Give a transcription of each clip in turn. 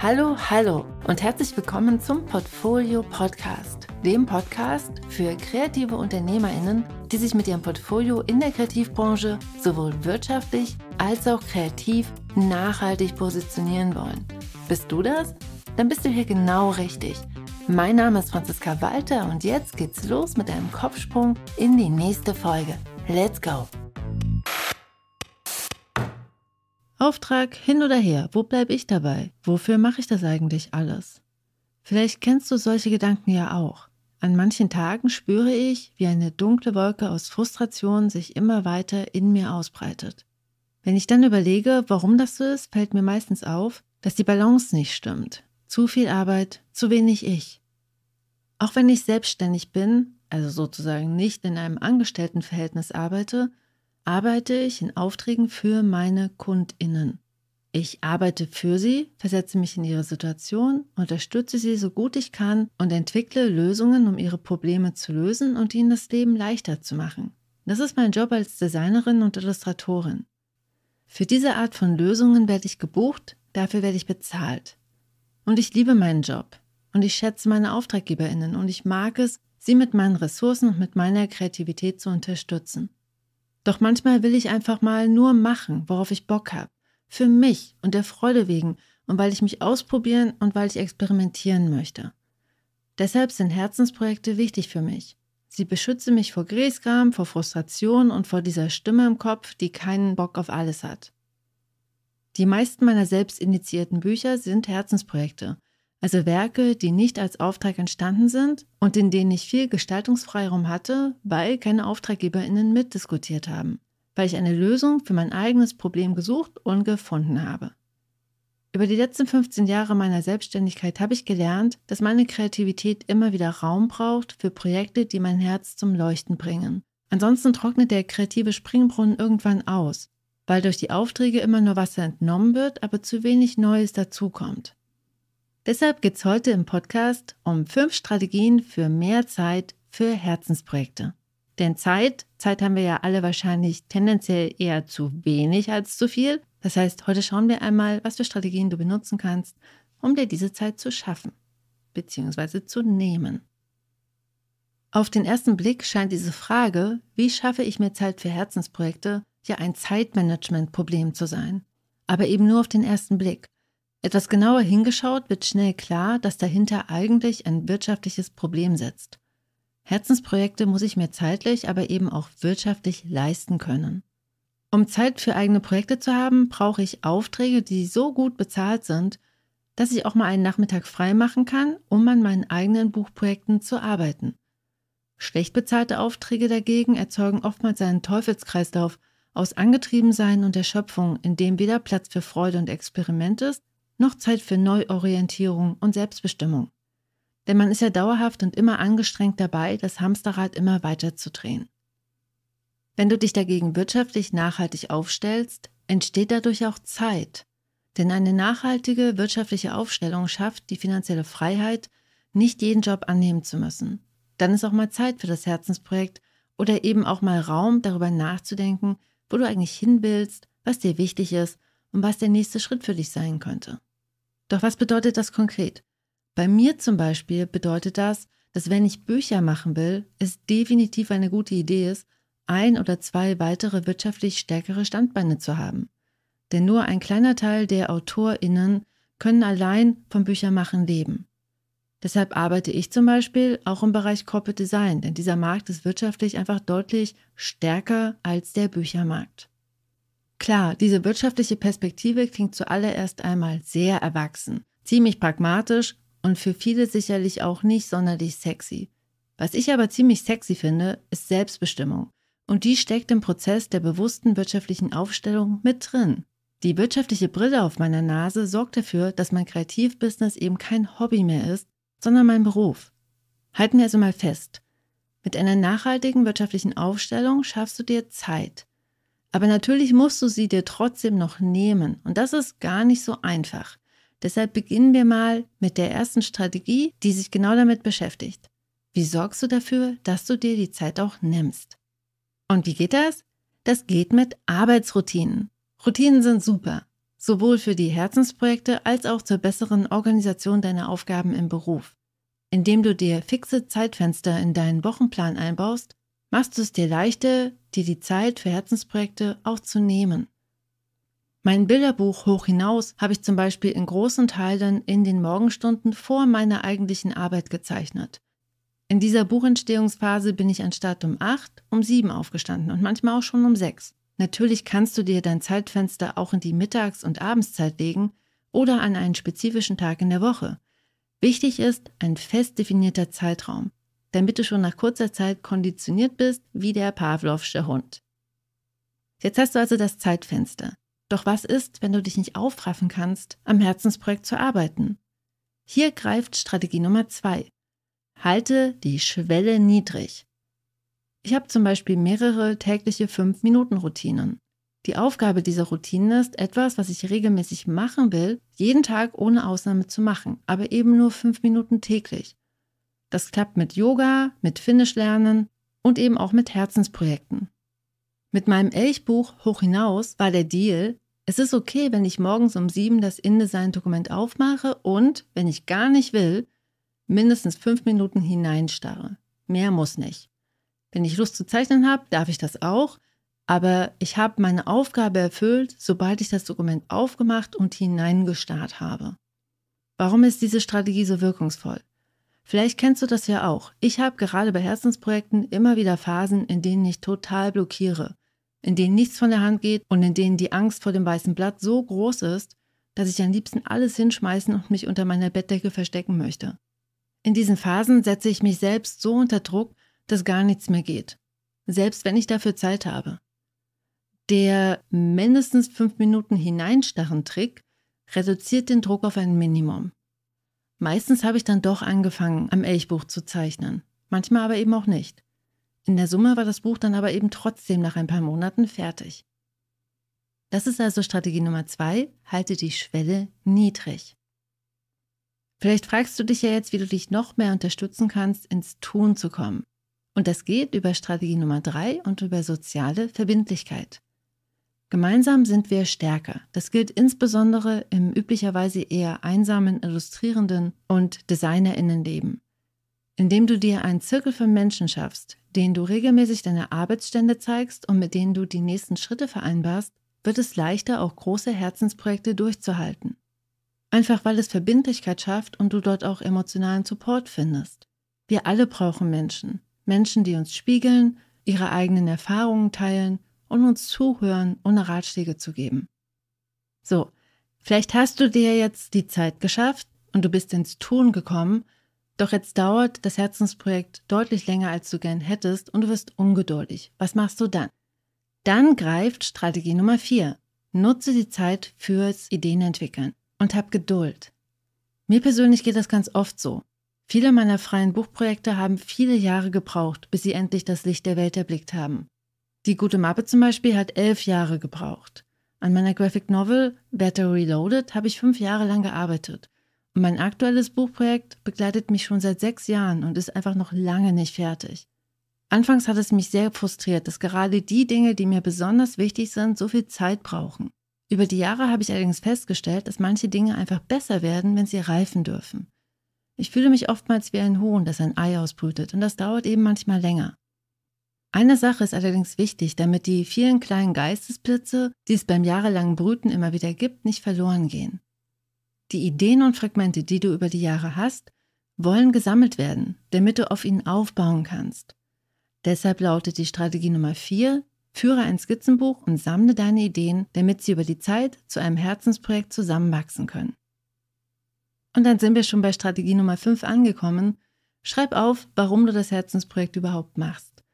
Hallo, hallo und herzlich willkommen zum Portfolio Podcast, dem Podcast für kreative Unternehmerinnen, die sich mit ihrem Portfolio in der Kreativbranche sowohl wirtschaftlich als auch kreativ nachhaltig positionieren wollen. Bist du das? Dann bist du hier genau richtig. Mein Name ist Franziska Walter und jetzt geht's los mit einem Kopfsprung in die nächste Folge. Let's go! Auftrag hin oder her, wo bleibe ich dabei? Wofür mache ich das eigentlich alles? Vielleicht kennst du solche Gedanken ja auch. An manchen Tagen spüre ich, wie eine dunkle Wolke aus Frustration sich immer weiter in mir ausbreitet. Wenn ich dann überlege, warum das so ist, fällt mir meistens auf, dass die Balance nicht stimmt. Zu viel Arbeit, zu wenig ich. Auch wenn ich selbstständig bin, also sozusagen nicht in einem Angestelltenverhältnis arbeite, arbeite ich in Aufträgen für meine Kundinnen. Ich arbeite für sie, versetze mich in ihre Situation, unterstütze sie so gut ich kann und entwickle Lösungen, um ihre Probleme zu lösen und ihnen das Leben leichter zu machen. Das ist mein Job als Designerin und Illustratorin. Für diese Art von Lösungen werde ich gebucht, dafür werde ich bezahlt. Und ich liebe meinen Job und ich schätze meine Auftraggeberinnen und ich mag es, sie mit meinen Ressourcen und mit meiner Kreativität zu unterstützen. Doch manchmal will ich einfach mal nur machen, worauf ich Bock habe, für mich und der Freude wegen und weil ich mich ausprobieren und weil ich experimentieren möchte. Deshalb sind Herzensprojekte wichtig für mich. Sie beschützen mich vor Gräßgram, vor Frustration und vor dieser Stimme im Kopf, die keinen Bock auf alles hat. Die meisten meiner selbst initiierten Bücher sind Herzensprojekte also Werke, die nicht als Auftrag entstanden sind und in denen ich viel Gestaltungsfreiraum hatte, weil keine AuftraggeberInnen mitdiskutiert haben, weil ich eine Lösung für mein eigenes Problem gesucht und gefunden habe. Über die letzten 15 Jahre meiner Selbstständigkeit habe ich gelernt, dass meine Kreativität immer wieder Raum braucht für Projekte, die mein Herz zum Leuchten bringen. Ansonsten trocknet der kreative Springbrunnen irgendwann aus, weil durch die Aufträge immer nur Wasser entnommen wird, aber zu wenig Neues dazukommt. Deshalb geht es heute im Podcast um fünf Strategien für mehr Zeit für Herzensprojekte. Denn Zeit, Zeit haben wir ja alle wahrscheinlich tendenziell eher zu wenig als zu viel. Das heißt, heute schauen wir einmal, was für Strategien du benutzen kannst, um dir diese Zeit zu schaffen bzw. zu nehmen. Auf den ersten Blick scheint diese Frage, wie schaffe ich mir Zeit für Herzensprojekte, ja ein Zeitmanagement-Problem zu sein. Aber eben nur auf den ersten Blick. Etwas genauer hingeschaut wird schnell klar, dass dahinter eigentlich ein wirtschaftliches Problem sitzt. Herzensprojekte muss ich mir zeitlich, aber eben auch wirtschaftlich leisten können. Um Zeit für eigene Projekte zu haben, brauche ich Aufträge, die so gut bezahlt sind, dass ich auch mal einen Nachmittag frei machen kann, um an meinen eigenen Buchprojekten zu arbeiten. Schlecht bezahlte Aufträge dagegen erzeugen oftmals einen Teufelskreislauf aus Angetriebensein und Erschöpfung, in dem weder Platz für Freude und Experiment ist, noch Zeit für Neuorientierung und Selbstbestimmung. Denn man ist ja dauerhaft und immer angestrengt dabei, das Hamsterrad immer weiter zu drehen. Wenn du dich dagegen wirtschaftlich nachhaltig aufstellst, entsteht dadurch auch Zeit. Denn eine nachhaltige wirtschaftliche Aufstellung schafft die finanzielle Freiheit, nicht jeden Job annehmen zu müssen. Dann ist auch mal Zeit für das Herzensprojekt oder eben auch mal Raum, darüber nachzudenken, wo du eigentlich hin willst, was dir wichtig ist und was der nächste Schritt für dich sein könnte. Doch was bedeutet das konkret? Bei mir zum Beispiel bedeutet das, dass wenn ich Bücher machen will, es definitiv eine gute Idee ist, ein oder zwei weitere wirtschaftlich stärkere Standbeine zu haben. Denn nur ein kleiner Teil der AutorInnen können allein vom Büchermachen leben. Deshalb arbeite ich zum Beispiel auch im Bereich Corporate Design, denn dieser Markt ist wirtschaftlich einfach deutlich stärker als der Büchermarkt. Klar, diese wirtschaftliche Perspektive klingt zuallererst einmal sehr erwachsen, ziemlich pragmatisch und für viele sicherlich auch nicht sonderlich sexy. Was ich aber ziemlich sexy finde, ist Selbstbestimmung. Und die steckt im Prozess der bewussten wirtschaftlichen Aufstellung mit drin. Die wirtschaftliche Brille auf meiner Nase sorgt dafür, dass mein Kreativbusiness eben kein Hobby mehr ist, sondern mein Beruf. Halten wir also mal fest. Mit einer nachhaltigen wirtschaftlichen Aufstellung schaffst du dir Zeit, aber natürlich musst du sie dir trotzdem noch nehmen. Und das ist gar nicht so einfach. Deshalb beginnen wir mal mit der ersten Strategie, die sich genau damit beschäftigt. Wie sorgst du dafür, dass du dir die Zeit auch nimmst? Und wie geht das? Das geht mit Arbeitsroutinen. Routinen sind super, sowohl für die Herzensprojekte als auch zur besseren Organisation deiner Aufgaben im Beruf. Indem du dir fixe Zeitfenster in deinen Wochenplan einbaust, machst du es dir leichter, dir die Zeit für Herzensprojekte auch zu nehmen. Mein Bilderbuch hoch hinaus habe ich zum Beispiel in großen Teilen in den Morgenstunden vor meiner eigentlichen Arbeit gezeichnet. In dieser Buchentstehungsphase bin ich anstatt um acht um sieben aufgestanden und manchmal auch schon um sechs. Natürlich kannst du dir dein Zeitfenster auch in die Mittags- und Abendszeit legen oder an einen spezifischen Tag in der Woche. Wichtig ist ein fest definierter Zeitraum damit du schon nach kurzer Zeit konditioniert bist wie der Pavlovsche Hund. Jetzt hast du also das Zeitfenster. Doch was ist, wenn du dich nicht aufraffen kannst, am Herzensprojekt zu arbeiten? Hier greift Strategie Nummer zwei: Halte die Schwelle niedrig. Ich habe zum Beispiel mehrere tägliche 5-Minuten-Routinen. Die Aufgabe dieser Routinen ist, etwas, was ich regelmäßig machen will, jeden Tag ohne Ausnahme zu machen, aber eben nur 5 Minuten täglich. Das klappt mit Yoga, mit lernen und eben auch mit Herzensprojekten. Mit meinem Elchbuch Hoch hinaus war der Deal, es ist okay, wenn ich morgens um sieben das InDesign-Dokument aufmache und, wenn ich gar nicht will, mindestens fünf Minuten hineinstarre. Mehr muss nicht. Wenn ich Lust zu zeichnen habe, darf ich das auch, aber ich habe meine Aufgabe erfüllt, sobald ich das Dokument aufgemacht und hineingestarrt habe. Warum ist diese Strategie so wirkungsvoll? Vielleicht kennst du das ja auch. Ich habe gerade bei Herzensprojekten immer wieder Phasen, in denen ich total blockiere, in denen nichts von der Hand geht und in denen die Angst vor dem weißen Blatt so groß ist, dass ich am liebsten alles hinschmeißen und mich unter meiner Bettdecke verstecken möchte. In diesen Phasen setze ich mich selbst so unter Druck, dass gar nichts mehr geht, selbst wenn ich dafür Zeit habe. Der mindestens fünf Minuten hineinstarren Trick reduziert den Druck auf ein Minimum. Meistens habe ich dann doch angefangen, am Elchbuch zu zeichnen, manchmal aber eben auch nicht. In der Summe war das Buch dann aber eben trotzdem nach ein paar Monaten fertig. Das ist also Strategie Nummer zwei, halte die Schwelle niedrig. Vielleicht fragst du dich ja jetzt, wie du dich noch mehr unterstützen kannst, ins Tun zu kommen. Und das geht über Strategie Nummer drei und über soziale Verbindlichkeit. Gemeinsam sind wir stärker. Das gilt insbesondere im üblicherweise eher einsamen, illustrierenden und Designerinnenleben. Indem du dir einen Zirkel von Menschen schaffst, denen du regelmäßig deine Arbeitsstände zeigst und mit denen du die nächsten Schritte vereinbarst, wird es leichter, auch große Herzensprojekte durchzuhalten. Einfach weil es Verbindlichkeit schafft und du dort auch emotionalen Support findest. Wir alle brauchen Menschen. Menschen, die uns spiegeln, ihre eigenen Erfahrungen teilen und uns zuhören, ohne Ratschläge zu geben. So, vielleicht hast du dir jetzt die Zeit geschafft und du bist ins Tun gekommen, doch jetzt dauert das Herzensprojekt deutlich länger, als du gern hättest und du wirst ungeduldig. Was machst du dann? Dann greift Strategie Nummer 4. Nutze die Zeit fürs Ideenentwickeln und hab Geduld. Mir persönlich geht das ganz oft so. Viele meiner freien Buchprojekte haben viele Jahre gebraucht, bis sie endlich das Licht der Welt erblickt haben. Die gute Mappe zum Beispiel hat elf Jahre gebraucht. An meiner Graphic Novel Better Reloaded habe ich fünf Jahre lang gearbeitet. Und mein aktuelles Buchprojekt begleitet mich schon seit sechs Jahren und ist einfach noch lange nicht fertig. Anfangs hat es mich sehr frustriert, dass gerade die Dinge, die mir besonders wichtig sind, so viel Zeit brauchen. Über die Jahre habe ich allerdings festgestellt, dass manche Dinge einfach besser werden, wenn sie reifen dürfen. Ich fühle mich oftmals wie ein Huhn, das ein Ei ausbrütet, und das dauert eben manchmal länger. Eine Sache ist allerdings wichtig, damit die vielen kleinen Geistesblitze, die es beim jahrelangen Brüten immer wieder gibt, nicht verloren gehen. Die Ideen und Fragmente, die du über die Jahre hast, wollen gesammelt werden, damit du auf ihnen aufbauen kannst. Deshalb lautet die Strategie Nummer 4, führe ein Skizzenbuch und sammle deine Ideen, damit sie über die Zeit zu einem Herzensprojekt zusammenwachsen können. Und dann sind wir schon bei Strategie Nummer 5 angekommen. Schreib auf, warum du das Herzensprojekt überhaupt machst.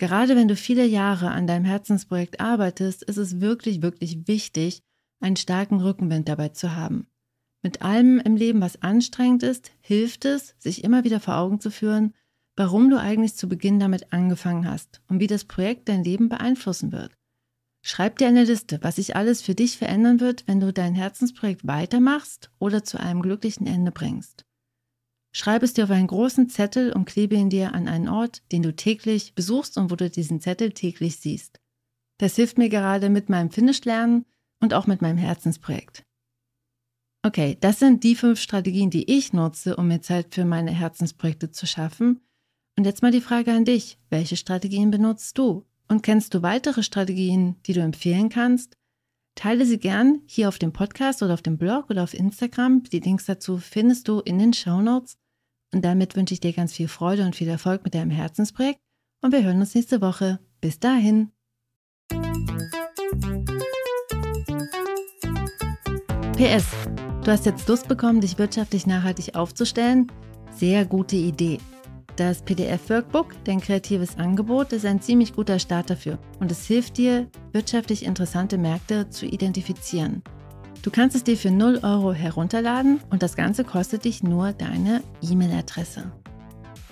Gerade wenn du viele Jahre an deinem Herzensprojekt arbeitest, ist es wirklich, wirklich wichtig, einen starken Rückenwind dabei zu haben. Mit allem im Leben, was anstrengend ist, hilft es, sich immer wieder vor Augen zu führen, warum du eigentlich zu Beginn damit angefangen hast und wie das Projekt dein Leben beeinflussen wird. Schreib dir eine Liste, was sich alles für dich verändern wird, wenn du dein Herzensprojekt weitermachst oder zu einem glücklichen Ende bringst. Schreib es dir auf einen großen Zettel und klebe ihn dir an einen Ort, den du täglich besuchst und wo du diesen Zettel täglich siehst. Das hilft mir gerade mit meinem Finish-Lernen und auch mit meinem Herzensprojekt. Okay, das sind die fünf Strategien, die ich nutze, um mir Zeit für meine Herzensprojekte zu schaffen. Und jetzt mal die Frage an dich. Welche Strategien benutzt du? Und kennst du weitere Strategien, die du empfehlen kannst? Teile sie gern hier auf dem Podcast oder auf dem Blog oder auf Instagram. Die Links dazu findest du in den Show Notes. Und damit wünsche ich dir ganz viel Freude und viel Erfolg mit deinem Herzensprojekt. Und wir hören uns nächste Woche. Bis dahin. PS. Du hast jetzt Lust bekommen, dich wirtschaftlich nachhaltig aufzustellen? Sehr gute Idee. Das PDF-Workbook, dein kreatives Angebot, ist ein ziemlich guter Start dafür und es hilft dir, wirtschaftlich interessante Märkte zu identifizieren. Du kannst es dir für 0 Euro herunterladen und das Ganze kostet dich nur deine E-Mail-Adresse.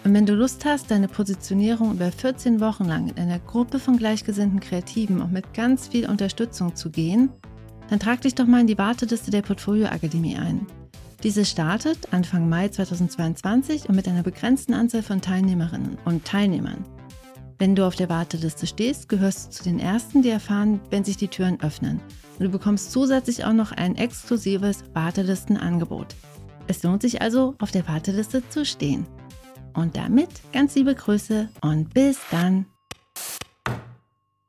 Und wenn du Lust hast, deine Positionierung über 14 Wochen lang in einer Gruppe von gleichgesinnten Kreativen und mit ganz viel Unterstützung zu gehen, dann trag dich doch mal in die Warteliste der Portfolioakademie ein. Diese startet Anfang Mai 2022 und mit einer begrenzten Anzahl von Teilnehmerinnen und Teilnehmern. Wenn du auf der Warteliste stehst, gehörst du zu den Ersten, die erfahren, wenn sich die Türen öffnen. Und du bekommst zusätzlich auch noch ein exklusives Wartelistenangebot. Es lohnt sich also, auf der Warteliste zu stehen. Und damit ganz liebe Grüße und bis dann!